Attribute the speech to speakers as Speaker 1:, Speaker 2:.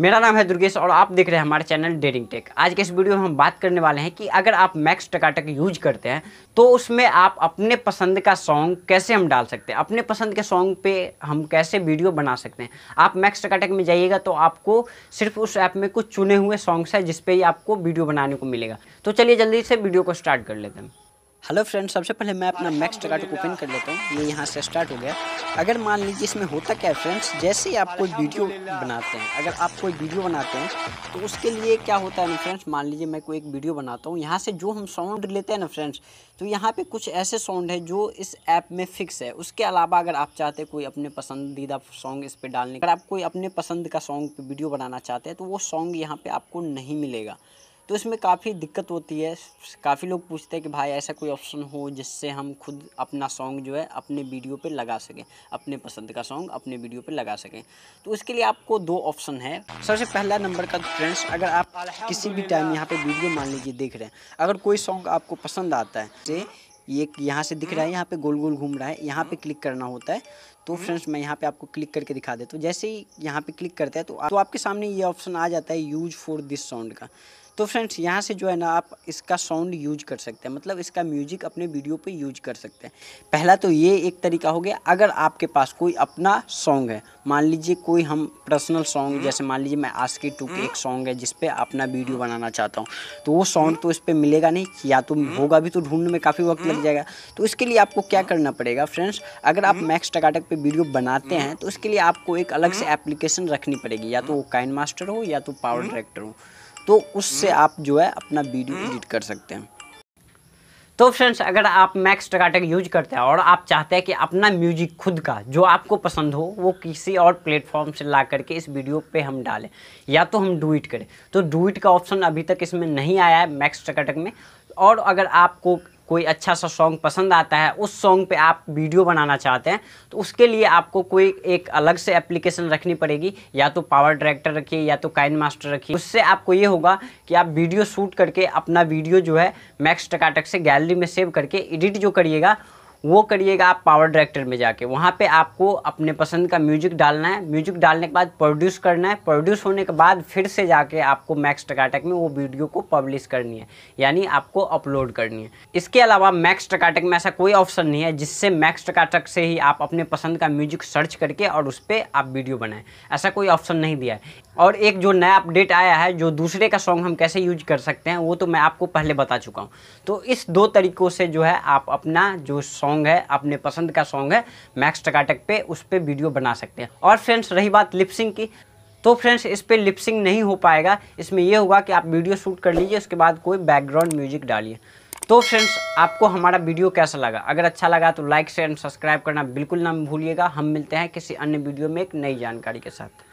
Speaker 1: मेरा नाम है दुर्गेश और आप देख रहे हैं हमारे चैनल डेरिंग टेक आज के इस वीडियो में हम बात करने वाले हैं कि अगर आप मैक्स टकाटक यूज करते हैं तो उसमें आप अपने पसंद का सॉन्ग कैसे हम डाल सकते हैं अपने पसंद के सॉन्ग पे हम कैसे वीडियो बना सकते हैं आप मैक्स टकाटक में जाइएगा तो आपको सिर्फ उस ऐप में कुछ चुने हुए सॉन्ग्स हैं जिसपे आपको वीडियो बनाने को मिलेगा तो चलिए जल्दी से वीडियो को स्टार्ट कर लेते हैं हेलो फ्रेंड्स सबसे पहले मैं अपना मैक्स टकाट ओपन कर लेता हूँ ये यहाँ से स्टार्ट हो गया अगर मान लीजिए इसमें होता क्या है फ्रेंड्स जैसे ही आप कोई वीडियो बनाते हैं अगर आप कोई वीडियो बनाते हैं तो उसके लिए क्या होता है ना फ्रेंड्स मान लीजिए मैं कोई एक वीडियो बनाता हूँ यहाँ से जो हम साउंड लेते हैं ना फ्रेंड्स तो यहाँ पर कुछ ऐसे साउंड है जो इस ऐप में फिक्स है उसके अलावा अगर आप चाहते कोई अपने पसंदीदा सॉन्ग इस पर डालने अगर आप कोई अपने पसंद का सॉन्ग पर वीडियो बनाना चाहते हैं तो वो सॉन्ग यहाँ पर आपको नहीं मिलेगा तो इसमें काफ़ी दिक्कत होती है काफ़ी लोग पूछते हैं कि भाई ऐसा कोई ऑप्शन हो जिससे हम खुद अपना सॉन्ग जो है अपने वीडियो पे लगा सकें अपने पसंद का सॉन्ग अपने वीडियो पे लगा सकें तो उसके लिए आपको दो ऑप्शन है सबसे पहला नंबर का फ्रेंड्स अगर आप किसी भी टाइम यहाँ पर वीडियो मान लीजिए देख रहे हैं अगर कोई सॉन्ग आपको पसंद आता है ये यहाँ से दिख रहा है यहाँ पे गोल गोल घूम रहा है यहाँ पे क्लिक करना होता है तो फ्रेंड्स मैं यहाँ पे आपको क्लिक करके दिखा देता हूँ जैसे ही यहाँ पे क्लिक करते हैं तो आ, तो आपके सामने ये ऑप्शन आ जाता है यूज फॉर दिस साउंड का तो फ्रेंड्स यहाँ से जो है ना आप इसका साउंड यूज कर सकते हैं मतलब इसका म्यूजिक अपने वीडियो पे यूज कर सकते हैं पहला तो ये एक तरीका हो गया अगर आपके पास कोई अपना सॉन्ग है मान लीजिए कोई हम पर्सनल हम्म। सॉन्ग जैसे मान लीजिए मैं आज के टू के हम्म। एक सॉन्ग है जिसपे अपना वीडियो हम्म। बनाना चाहता हूँ तो वो सॉन्ग तो इस पर मिलेगा नहीं या तो होगा भी तो ढूंढने में काफ़ी वक्त लग जाएगा तो इसके लिए आपको क्या हाँ। करना पड़ेगा फ्रेंड्स अगर आप मैक्स टकाटक पे वीडियो बनाते हैं तो उसके लिए आपको एक अलग से एप्लीकेशन रखनी पड़ेगी या तो वो काइन मास्टर हो या तो पावर ट्रैक्टर हो तो उससे आप जो है अपना वीडियो एडिट कर सकते हैं तो फ्रेंड्स अगर आप मैक्स टकाटक यूज करते हैं और आप चाहते हैं कि अपना म्यूजिक खुद का जो आपको पसंद हो वो किसी और प्लेटफॉर्म से ला करके इस वीडियो पे हम डालें या तो हम डूइट करें तो डूइट का ऑप्शन अभी तक इसमें नहीं आया है मैक्स टकाटक में और अगर आपको कोई अच्छा सा सॉन्ग पसंद आता है उस सॉन्ग पे आप वीडियो बनाना चाहते हैं तो उसके लिए आपको कोई एक अलग से एप्लीकेशन रखनी पड़ेगी या तो पावर डायरेक्टर रखिए या तो काइन मास्टर रखिए उससे आपको ये होगा कि आप वीडियो शूट करके अपना वीडियो जो है मैक्स टकाटक से गैलरी में सेव करके एडिट जो करिएगा वो करिएगा आप पावर डायरेक्टर में जाके वहाँ पे आपको अपने पसंद का म्यूजिक डालना है म्यूजिक डालने के बाद प्रोड्यूस करना है प्रोड्यूस होने के बाद फिर से जाके आपको मैक्स टकाटक में वो वीडियो को पब्लिश करनी है यानी आपको अपलोड करनी है इसके अलावा मैक्स टकाटक में ऐसा कोई ऑप्शन नहीं है जिससे मैक्स टकाटक से ही आप अपने पसंद का म्यूजिक सर्च करके और उस पर आप वीडियो बनाएं ऐसा कोई ऑप्शन नहीं दिया है और एक जो नया अपडेट आया है जो दूसरे का सॉन्ग हम कैसे यूज कर सकते हैं वो तो मैं आपको पहले बता चुका हूँ तो इस दो तरीक़ों से जो है आप अपना जो सॉन्ग सॉन्ग है अपने पसंद का सॉन्ग है मैक्स टकाटक पे उस पर वीडियो बना सकते हैं और फ्रेंड्स रही बात लिपसिंग की तो फ्रेंड्स इस पर लिपसिंग नहीं हो पाएगा इसमें यह होगा कि आप वीडियो शूट कर लीजिए उसके बाद कोई बैकग्राउंड म्यूजिक डालिए तो फ्रेंड्स आपको हमारा वीडियो कैसा लगा अगर अच्छा लगा तो लाइक शेयर एंड सब्सक्राइब करना बिल्कुल ना भूलिएगा हम मिलते हैं किसी अन्य वीडियो में एक नई जानकारी के साथ